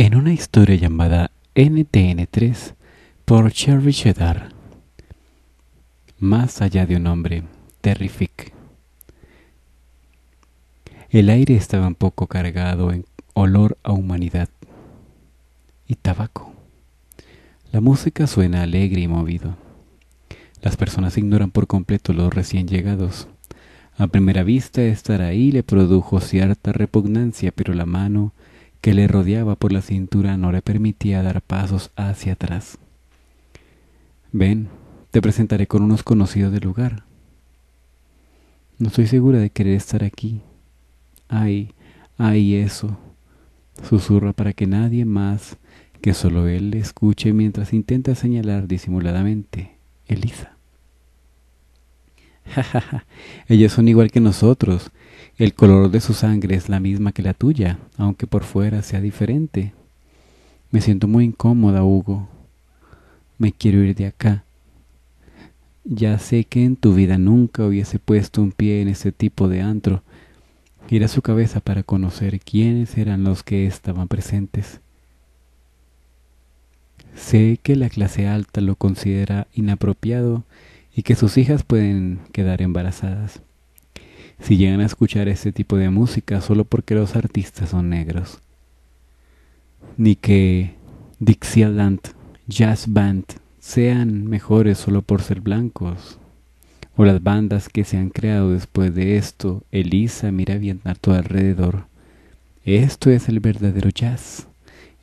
En una historia llamada NTN3 por Cherry Cheddar, más allá de un hombre, Terrific. El aire estaba un poco cargado en olor a humanidad y tabaco. La música suena alegre y movido. Las personas ignoran por completo los recién llegados. A primera vista estar ahí le produjo cierta repugnancia, pero la mano que le rodeaba por la cintura no le permitía dar pasos hacia atrás. Ven, te presentaré con unos conocidos del lugar. No estoy segura de querer estar aquí. Ay, ay, eso. Susurra para que nadie más que solo él le escuche mientras intenta señalar disimuladamente Elisa. Ja, Ellos son igual que nosotros. El color de su sangre es la misma que la tuya, aunque por fuera sea diferente. Me siento muy incómoda, Hugo. Me quiero ir de acá. Ya sé que en tu vida nunca hubiese puesto un pie en ese tipo de antro. Gira su cabeza para conocer quiénes eran los que estaban presentes. Sé que la clase alta lo considera inapropiado y que sus hijas pueden quedar embarazadas si llegan a escuchar este tipo de música solo porque los artistas son negros. Ni que Dixieland, Jazz Band sean mejores solo por ser blancos. O las bandas que se han creado después de esto, Elisa mira bien a tu alrededor. Esto es el verdadero jazz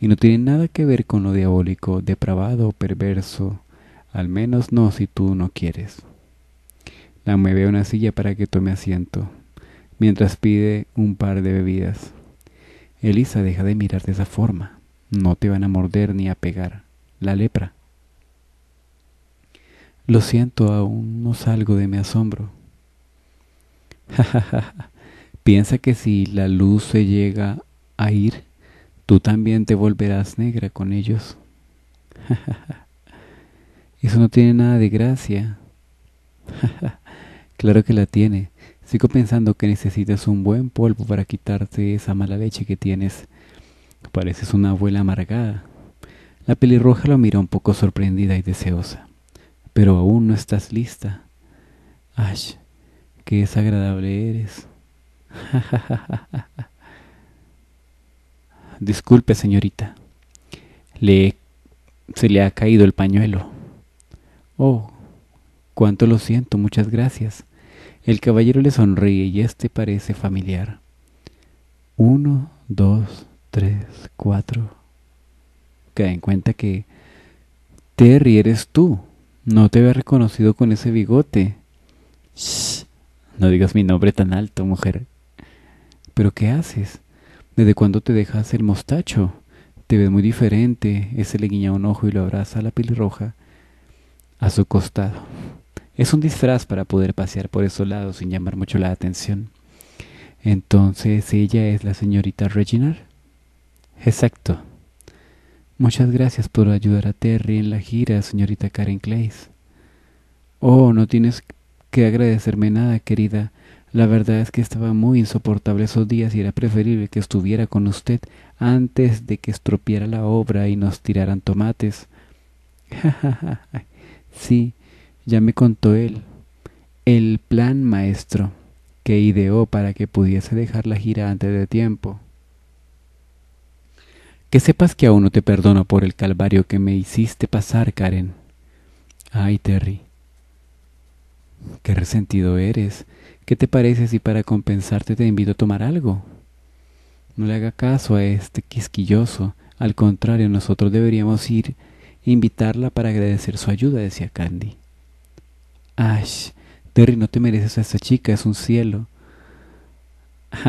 y no tiene nada que ver con lo diabólico, depravado o perverso, al menos no si tú no quieres. La mueve a una silla para que tome asiento, mientras pide un par de bebidas. Elisa, deja de mirar de esa forma. No te van a morder ni a pegar. La lepra. Lo siento, aún no salgo de mi asombro. Piensa que si la luz se llega a ir, tú también te volverás negra con ellos. Eso no tiene nada de gracia. Claro que la tiene. Sigo pensando que necesitas un buen polvo para quitarte esa mala leche que tienes. Pareces una abuela amargada. La pelirroja lo mira un poco sorprendida y deseosa. Pero aún no estás lista. Ash, qué desagradable eres. Disculpe, señorita. Le se le ha caído el pañuelo. Oh, Cuánto lo siento, muchas gracias. El caballero le sonríe y éste parece familiar. Uno, dos, tres, cuatro. Cae en cuenta que Terry eres tú. No te había reconocido con ese bigote. Shh. No digas mi nombre tan alto, mujer. ¿Pero qué haces? ¿Desde cuándo te dejas el mostacho? Te ves muy diferente. Ese le guiña un ojo y lo abraza a la pelirroja a su costado es un disfraz para poder pasear por esos lados sin llamar mucho la atención. Entonces, ella es la señorita Reginald. Exacto. Muchas gracias por ayudar a Terry en la gira, señorita Karen Clays. Oh, no tienes que agradecerme nada, querida. La verdad es que estaba muy insoportable esos días y era preferible que estuviera con usted antes de que estropeara la obra y nos tiraran tomates. sí, ya me contó él el plan maestro que ideó para que pudiese dejar la gira antes de tiempo. Que sepas que aún no te perdono por el calvario que me hiciste pasar, Karen. Ay, Terry. Qué resentido eres. ¿Qué te parece si para compensarte te invito a tomar algo? No le haga caso a este quisquilloso. Al contrario, nosotros deberíamos ir e invitarla para agradecer su ayuda, decía Candy. Ash, Terry, no te mereces a esa chica, es un cielo.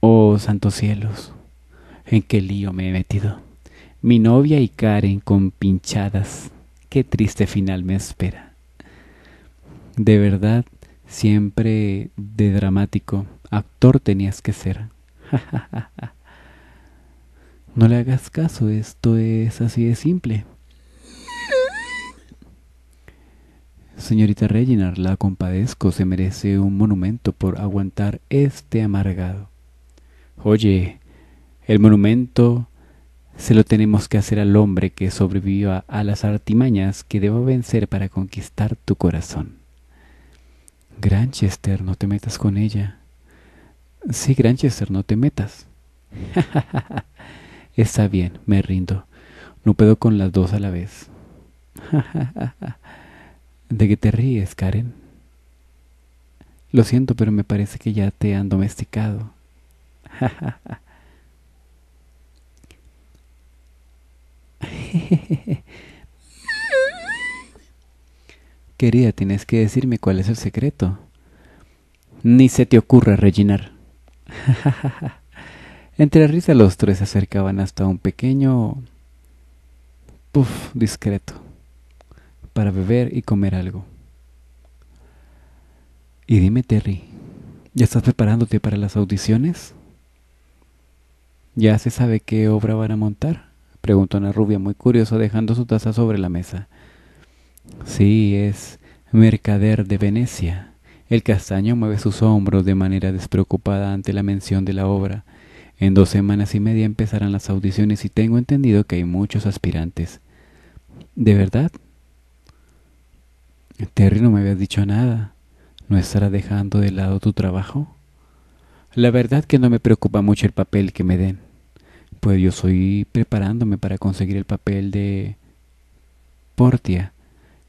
oh, santos cielos, en qué lío me he metido. Mi novia y Karen con pinchadas. Qué triste final me espera. De verdad, siempre de dramático, actor tenías que ser. no le hagas caso, esto es así de simple. Señorita Reginar, la compadezco, se merece un monumento por aguantar este amargado. Oye, el monumento se lo tenemos que hacer al hombre que sobreviva a las artimañas que debo vencer para conquistar tu corazón. Granchester, no te metas con ella. Sí, Granchester, no te metas. Está bien, me rindo. No puedo con las dos a la vez. ¿De qué te ríes, Karen? Lo siento, pero me parece que ya te han domesticado. Querida, tienes que decirme cuál es el secreto. Ni se te ocurra, rellenar. Entre risa los tres se acercaban hasta un pequeño... Puf, discreto para beber y comer algo. Y dime, Terry, ¿ya estás preparándote para las audiciones? ¿Ya se sabe qué obra van a montar? Preguntó una rubia muy curiosa dejando su taza sobre la mesa. Sí, es Mercader de Venecia. El castaño mueve sus hombros de manera despreocupada ante la mención de la obra. En dos semanas y media empezarán las audiciones y tengo entendido que hay muchos aspirantes. ¿De verdad? Terry, no me habías dicho nada. ¿No estará dejando de lado tu trabajo? La verdad que no me preocupa mucho el papel que me den. Pues yo estoy preparándome para conseguir el papel de Portia,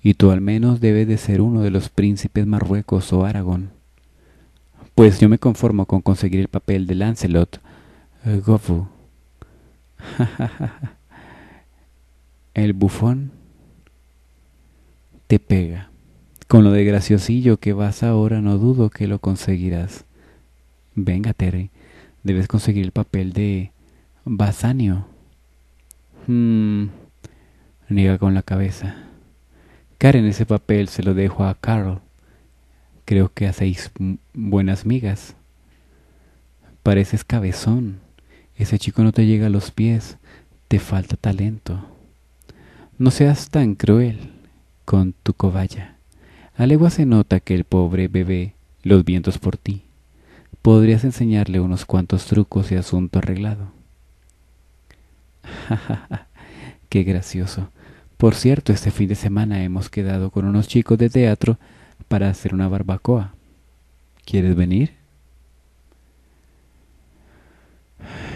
y tú al menos debes de ser uno de los príncipes Marruecos o Aragón. Pues yo me conformo con conseguir el papel de Lancelot, eh, Gofu. el bufón te pega. Con lo de graciosillo que vas ahora no dudo que lo conseguirás. Venga, Terry, debes conseguir el papel de Basanio. Hmm, niega con la cabeza. Karen, ese papel se lo dejo a Carl. Creo que hacéis buenas migas. Pareces cabezón. Ese chico no te llega a los pies. Te falta talento. No seas tan cruel con tu cobaya. Alegua se nota que el pobre bebé los vientos por ti. Podrías enseñarle unos cuantos trucos y asunto arreglado. Qué gracioso. Por cierto, este fin de semana hemos quedado con unos chicos de teatro para hacer una barbacoa. ¿Quieres venir?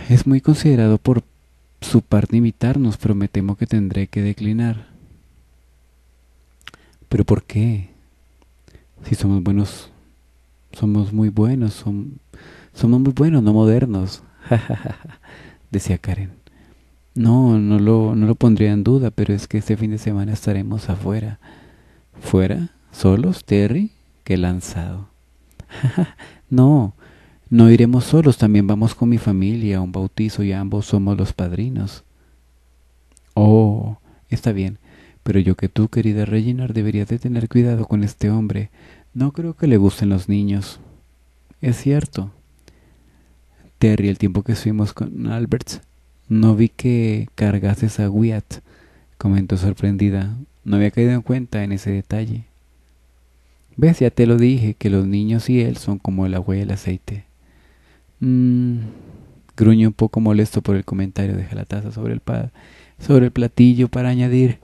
Es muy considerado por su parte invitarnos, pero me temo que tendré que declinar. ¿Pero por qué? Si somos buenos, somos muy buenos, somos muy buenos, no modernos. Decía Karen. No, no lo, no lo pondría en duda, pero es que este fin de semana estaremos afuera. ¿Fuera? ¿Solos, Terry? Qué lanzado. no, no iremos solos, también vamos con mi familia a un bautizo y ambos somos los padrinos. Oh, está bien. Pero yo que tú, querida Reginald, deberías de tener cuidado con este hombre. No creo que le gusten los niños. Es cierto. Terry, el tiempo que estuvimos con Albert, no vi que cargases a Wyatt, comentó sorprendida. No había caído en cuenta en ese detalle. Ves, ya te lo dije, que los niños y él son como el agua y el aceite. Mmm. Gruñó un poco molesto por el comentario. Deja la taza sobre el, sobre el platillo para añadir.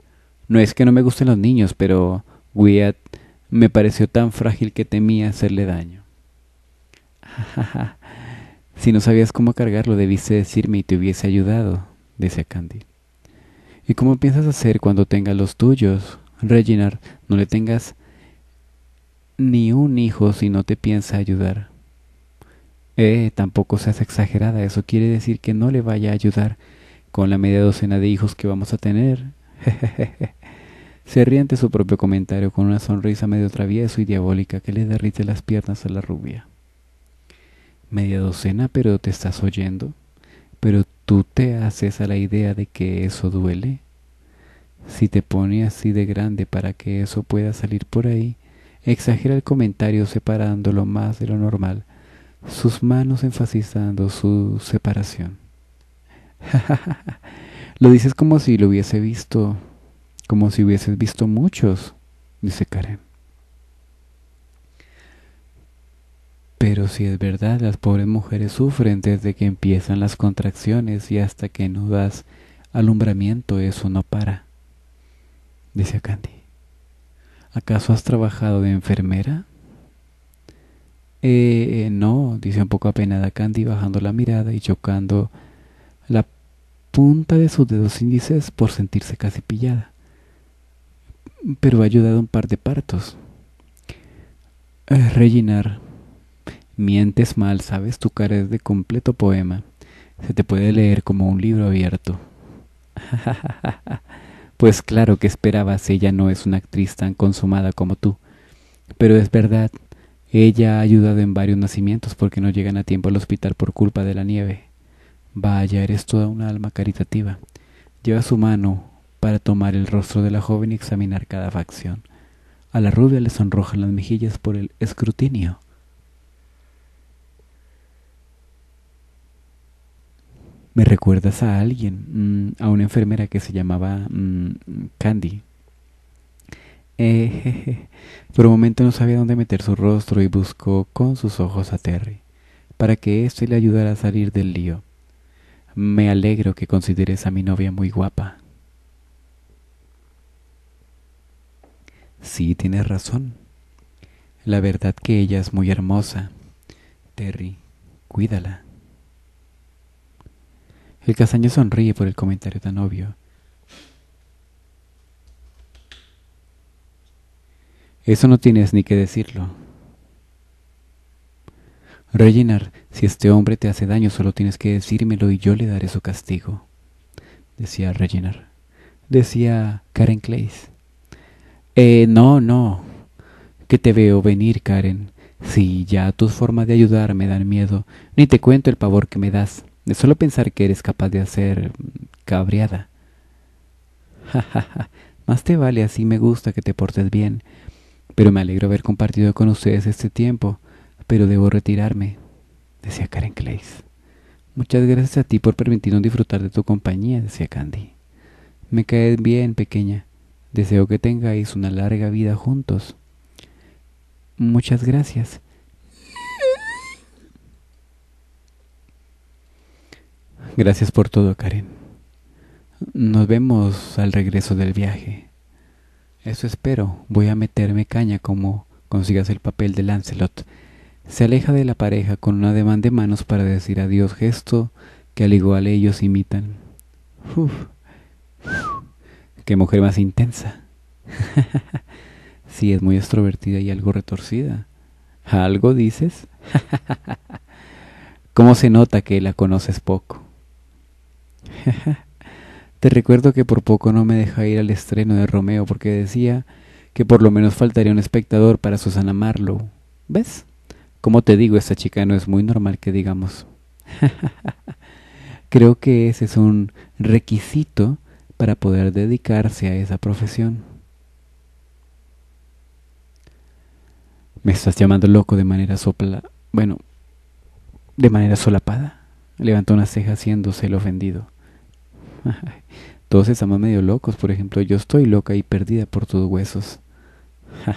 No es que no me gusten los niños, pero Wyatt me pareció tan frágil que temía hacerle daño. si no sabías cómo cargarlo, debiste decirme y te hubiese ayudado, decía Candy. ¿Y cómo piensas hacer cuando tengas los tuyos? Reginald, no le tengas ni un hijo si no te piensa ayudar. Eh, tampoco seas exagerada, eso quiere decir que no le vaya a ayudar con la media docena de hijos que vamos a tener, Se ríe su propio comentario con una sonrisa medio travieso y diabólica que le derrite las piernas a la rubia. Media docena, pero te estás oyendo. Pero tú te haces a la idea de que eso duele. Si te pone así de grande para que eso pueda salir por ahí, exagera el comentario separándolo más de lo normal, sus manos enfatizando su separación. Lo dices como si lo hubiese visto, como si hubieses visto muchos, dice Karen. Pero si es verdad, las pobres mujeres sufren desde que empiezan las contracciones y hasta que no das alumbramiento, eso no para, dice Candy. ¿Acaso has trabajado de enfermera? Eh, eh no, dice un poco apenada Candy, bajando la mirada y chocando punta de sus dedos índices por sentirse casi pillada. Pero ha ayudado un par de partos. Eh, rellenar mientes mal, sabes, tu cara es de completo poema. Se te puede leer como un libro abierto. pues claro que esperabas, ella no es una actriz tan consumada como tú. Pero es verdad, ella ha ayudado en varios nacimientos porque no llegan a tiempo al hospital por culpa de la nieve. Vaya, eres toda una alma caritativa. Lleva su mano para tomar el rostro de la joven y examinar cada facción. A la rubia le sonrojan las mejillas por el escrutinio. Me recuerdas a alguien, mm, a una enfermera que se llamaba mm, Candy. Eh, Por un momento no sabía dónde meter su rostro y buscó con sus ojos a Terry, para que éste le ayudara a salir del lío. Me alegro que consideres a mi novia muy guapa. Sí, tienes razón. La verdad que ella es muy hermosa. Terry, cuídala. El castaño sonríe por el comentario tan novio Eso no tienes ni que decirlo. Reginar, si este hombre te hace daño, solo tienes que decírmelo y yo le daré su castigo. Decía Reginar. Decía Karen Clays. Eh, no, no. Que te veo venir, Karen. Si ya tus formas de ayudar me dan miedo, ni te cuento el pavor que me das. De solo pensar que eres capaz de hacer cabreada. Ja, ja, ja. Más te vale así me gusta que te portes bien. Pero me alegro haber compartido con ustedes este tiempo pero debo retirarme, decía Karen Clays. Muchas gracias a ti por permitirnos disfrutar de tu compañía, decía Candy. Me caes bien, pequeña. Deseo que tengáis una larga vida juntos. Muchas gracias. Gracias por todo, Karen. Nos vemos al regreso del viaje. Eso espero. Voy a meterme caña como consigas el papel de Lancelot se aleja de la pareja con un ademán de manos para decir adiós, gesto que al igual ellos imitan. Uf, ¡Qué mujer más intensa! sí, es muy extrovertida y algo retorcida. ¿Algo dices? ¿Cómo se nota que la conoces poco? Te recuerdo que por poco no me deja ir al estreno de Romeo porque decía que por lo menos faltaría un espectador para Susana Marlowe. ¿Ves? Como te digo, esta chica no es muy normal que digamos. Creo que ese es un requisito para poder dedicarse a esa profesión. Me estás llamando loco de manera sopla, bueno, de manera solapada. Levantó una ceja haciéndose el ofendido. Todos estamos medio locos, por ejemplo, yo estoy loca y perdida por tus huesos.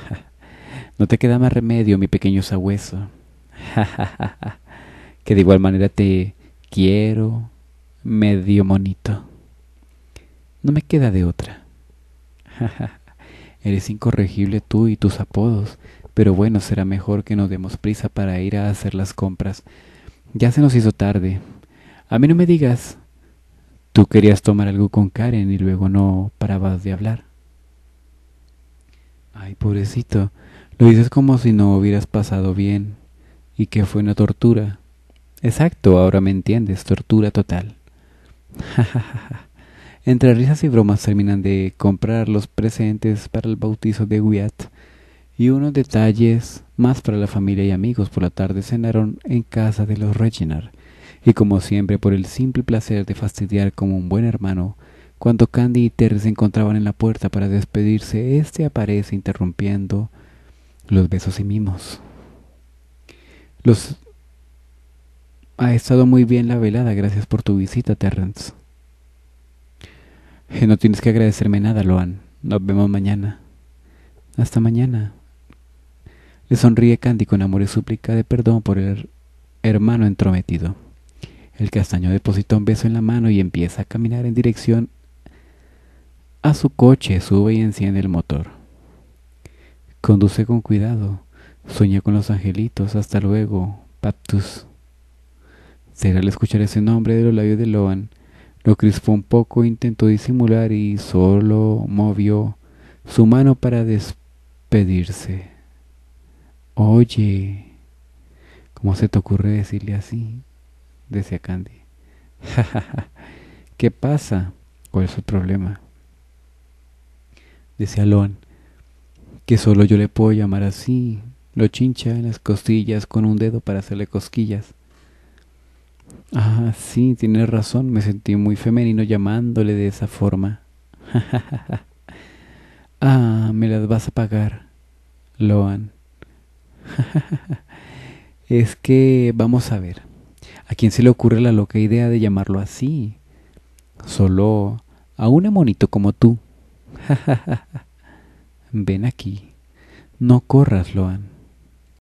no te queda más remedio, mi pequeño sabueso. que de igual manera te quiero medio monito. No me queda de otra. Eres incorregible tú y tus apodos, pero bueno, será mejor que nos demos prisa para ir a hacer las compras. Ya se nos hizo tarde. A mí no me digas. Tú querías tomar algo con Karen y luego no parabas de hablar. Ay, pobrecito, lo dices como si no hubieras pasado bien y que fue una tortura. Exacto, ahora me entiendes, tortura total. Entre risas y bromas terminan de comprar los presentes para el bautizo de Wyatt y unos detalles más para la familia y amigos. Por la tarde cenaron en casa de los Reginald y como siempre por el simple placer de fastidiar como un buen hermano, cuando Candy y Terry se encontraban en la puerta para despedirse, este aparece interrumpiendo los besos y mimos ha estado muy bien la velada, gracias por tu visita, Terrence. Eh, no tienes que agradecerme nada, Loan. Nos vemos mañana. Hasta mañana. Le sonríe Candy con amor y súplica de perdón por el hermano entrometido. El castaño deposita un beso en la mano y empieza a caminar en dirección a su coche. Sube y enciende el motor. Conduce con cuidado. Soñé con los angelitos. Hasta luego, Paptus. Será al escuchar ese nombre de los labios de Loan, lo crispó un poco, intentó disimular y solo movió su mano para despedirse. Oye, ¿cómo se te ocurre decirle así? decía Candy. ¿Qué pasa? ¿Cuál es su problema? Decía Loan, que solo yo le puedo llamar así, lo chincha en las costillas con un dedo para hacerle cosquillas. Ah, sí, tienes razón, me sentí muy femenino llamándole de esa forma. ah, me las vas a pagar, Loan. es que, vamos a ver, ¿a quién se le ocurre la loca idea de llamarlo así? Solo a un amonito como tú. Ven aquí, no corras, Loan.